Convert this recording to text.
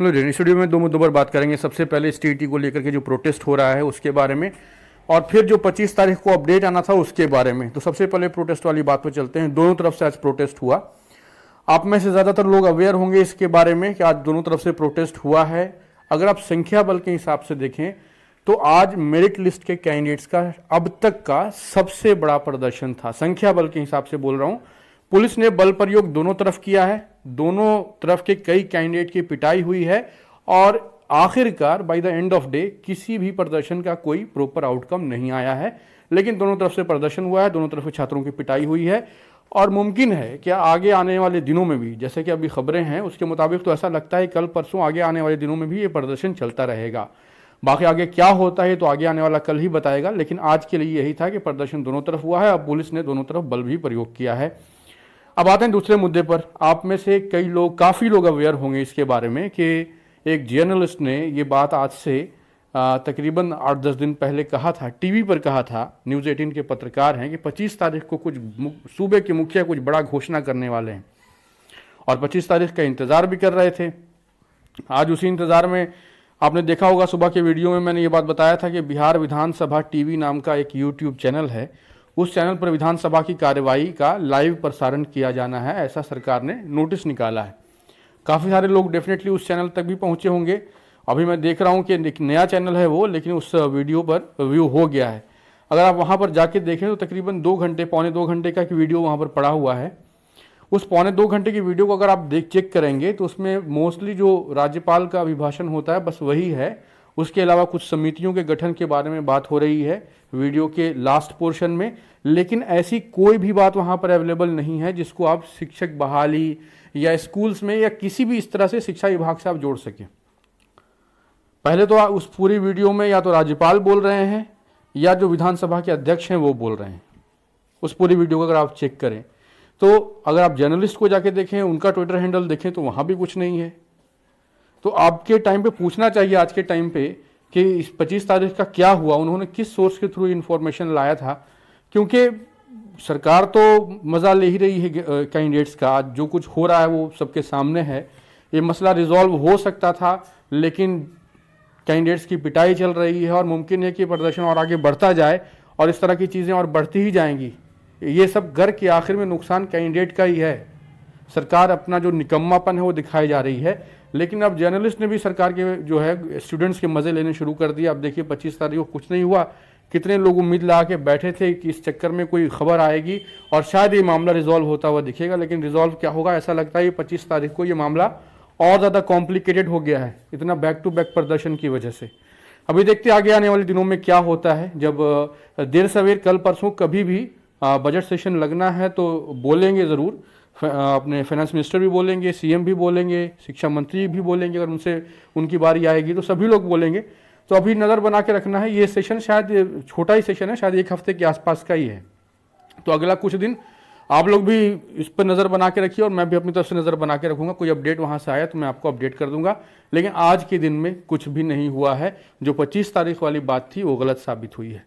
hello जी studio में दो मुद्दों पर बात करेंगे सबसे पहले एस को लेकर के जो प्रोटेस्ट हो रहा है उसके बारे में और फिर जो 25 तारीख को अपडेट आना था उसके बारे में तो सबसे पहले प्रोटेस्ट वाली बात पर चलते हैं दोनों तरफ से आज प्रोटेस्ट हुआ आप में से ज़्यादातर लोग अवेयर होंगे इसके बारे में कि आज दोनों तरफ से प्रोटेस्ट हुआ है अगर आप संख्या बल के हिसाब से देखें तो आज मेरिट लिस्ट के कैंडिडेट्स का अब तक का सबसे बड़ा प्रदर्शन था संख्या बल के हिसाब से बोल रहा हूँ पुलिस ने बल प्रयोग दोनों तरफ किया है दोनों तरफ के कई कैंडिडेट की पिटाई हुई है और आखिरकार by the end of day किसी भी प्रदर्शन का कोई प्रॉपर आउटकम नहीं आया है लेकिन दोनों तरफ से प्रदर्शन हुआ है दोनों तरफ से छात्रों की पिटाई हुई है और मुमकिन है कि आगे आने वाले दिनों में भी जैसे कि अभी खबरें हैं उसके मुताबिक तो ऐसा लगता है कल परसों आगे आने वाले दिनों में भी ये प्रदर्शन चलता रहेगा बाकी आगे क्या होता है तो आगे आने वाला कल ही बताएगा लेकिन आज के लिए यही था कि प्रदर्शन दोनों तरफ हुआ है अब पुलिस ने दोनों तरफ बल भी प्रयोग किया है अब आते हैं दूसरे मुद्दे पर आप में से कई लोग काफ़ी लोग अवेयर होंगे इसके बारे में कि एक जर्नलिस्ट ने ये बात आज से तकरीबन आठ दस दिन पहले कहा था टीवी पर कहा था न्यूज़ एटीन के पत्रकार हैं कि 25 तारीख को कुछ सूबे के मुखिया कुछ बड़ा घोषणा करने वाले हैं और 25 तारीख का इंतज़ार भी कर रहे थे आज उसी इंतज़ार में आपने देखा होगा सुबह के वीडियो में मैंने ये बात बताया था कि बिहार विधानसभा टीवी नाम का एक यूट्यूब चैनल है उस चैनल पर विधानसभा की कार्यवाही का लाइव प्रसारण किया जाना है ऐसा सरकार ने नोटिस निकाला है काफ़ी सारे लोग डेफिनेटली उस चैनल तक भी पहुंचे होंगे अभी मैं देख रहा हूँ कि एक नया चैनल है वो लेकिन उस वीडियो पर व्यू हो गया है अगर आप वहां पर जाके देखें तो तकरीबन दो घंटे पौने दो घंटे का एक वीडियो वहाँ पर पड़ा हुआ है उस पौने दो घंटे की वीडियो को अगर आप देख चेक करेंगे तो उसमें मोस्टली जो राज्यपाल का अभिभाषण होता है बस वही है उसके अलावा कुछ समितियों के गठन के बारे में बात हो रही है वीडियो के लास्ट पोर्शन में लेकिन ऐसी कोई भी बात वहाँ पर अवेलेबल नहीं है जिसको आप शिक्षक बहाली या स्कूल्स में या किसी भी इस तरह से शिक्षा विभाग से आप जोड़ सकें पहले तो उस पूरी वीडियो में या तो राज्यपाल बोल रहे हैं या जो विधानसभा के अध्यक्ष हैं वो बोल रहे हैं उस पूरी वीडियो को अगर आप चेक करें तो अगर आप जर्नलिस्ट को जाके देखें उनका ट्विटर हैंडल देखें तो वहाँ भी कुछ नहीं है तो आपके टाइम पे पूछना चाहिए आज के टाइम पे कि इस पच्चीस तारीख का क्या हुआ उन्होंने किस सोर्स के थ्रू इन्फॉर्मेशन लाया था क्योंकि सरकार तो मज़ा ले ही रही है कैंडिडेट्स का जो कुछ हो रहा है वो सबके सामने है ये मसला रिजॉल्व हो सकता था लेकिन कैंडिडेट्स की पिटाई चल रही है और मुमकिन है कि प्रदर्शन और आगे बढ़ता जाए और इस तरह की चीज़ें और बढ़ती ही जाएंगी ये सब घर के आखिर में नुकसान कैंडिडेट का ही है सरकार अपना जो निकम्मापन है वो दिखाई जा रही है लेकिन अब जर्नलिस्ट ने भी सरकार के जो है स्टूडेंट्स के मज़े लेने शुरू कर दिए अब देखिए पच्चीस तारीख को कुछ नहीं हुआ कितने लोग उम्मीद लगा के बैठे थे कि इस चक्कर में कोई खबर आएगी और शायद ये मामला रिजॉल्व होता हुआ दिखेगा लेकिन रिजॉल्व क्या होगा ऐसा लगता है पच्चीस तारीख को ये मामला और ज़्यादा कॉम्प्लिकेटेड हो गया है इतना बैक टू बैक प्रदर्शन की वजह से अभी देखते आगे आने वाले दिनों में क्या होता है जब देर सवेर कल परसों कभी भी बजट सेशन लगना है तो बोलेंगे ज़रूर अपने फाइनेंस मिनिस्टर भी बोलेंगे सीएम भी बोलेंगे शिक्षा मंत्री भी बोलेंगे अगर उनसे उनकी बारी आएगी तो सभी लोग बोलेंगे तो अभी नज़र बना के रखना है ये सेशन शायद छोटा ही सेशन है शायद एक हफ्ते के आसपास का ही है तो अगला कुछ दिन आप लोग भी इस पर नज़र बना के रखिए और मैं भी अपनी तरफ से नज़र बना के रखूँगा कोई अपडेट वहाँ से आया तो मैं आपको अपडेट कर दूंगा लेकिन आज के दिन में कुछ भी नहीं हुआ है जो 25 तारीख वाली बात थी वो गलत साबित हुई है